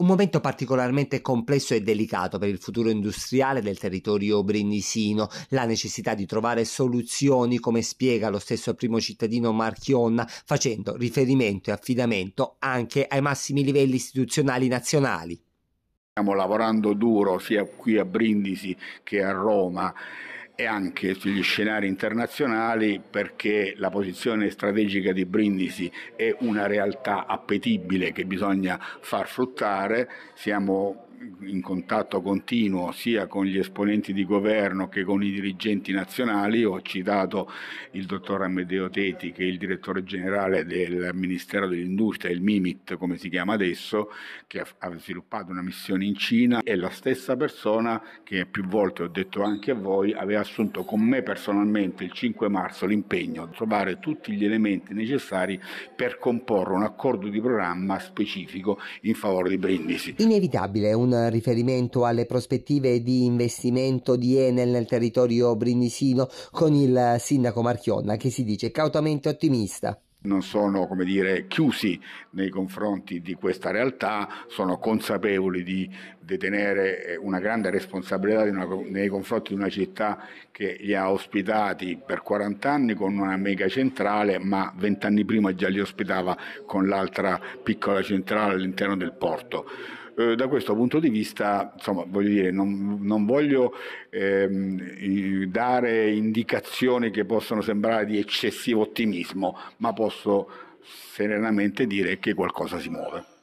Un momento particolarmente complesso e delicato per il futuro industriale del territorio brindisino, la necessità di trovare soluzioni, come spiega lo stesso primo cittadino Marchionna, facendo riferimento e affidamento anche ai massimi livelli istituzionali nazionali. Stiamo lavorando duro sia qui a Brindisi che a Roma e anche sugli scenari internazionali perché la posizione strategica di Brindisi è una realtà appetibile che bisogna far fruttare, siamo in contatto continuo sia con gli esponenti di governo che con i dirigenti nazionali. Ho citato il dottor Amedeo Teti, che è il direttore generale del Ministero dell'Industria, il MIMIT come si chiama adesso, che ha sviluppato una missione in Cina. È la stessa persona che più volte ho detto anche a voi aveva assunto con me personalmente il 5 marzo l'impegno di trovare tutti gli elementi necessari per comporre un accordo di programma specifico in favore di Brindisi. Inevitabile è un con riferimento alle prospettive di investimento di Enel nel territorio brindisino con il sindaco Marchionna che si dice cautamente ottimista non sono come dire, chiusi nei confronti di questa realtà, sono consapevoli di detenere eh, una grande responsabilità una, nei confronti di una città che li ha ospitati per 40 anni con una mega centrale, ma 20 anni prima già li ospitava con l'altra piccola centrale all'interno del porto eh, da questo punto di vista, insomma, voglio dire, non, non voglio ehm, dare indicazioni che possono sembrare di eccessivo ottimismo, ma posso serenamente dire che qualcosa si muove.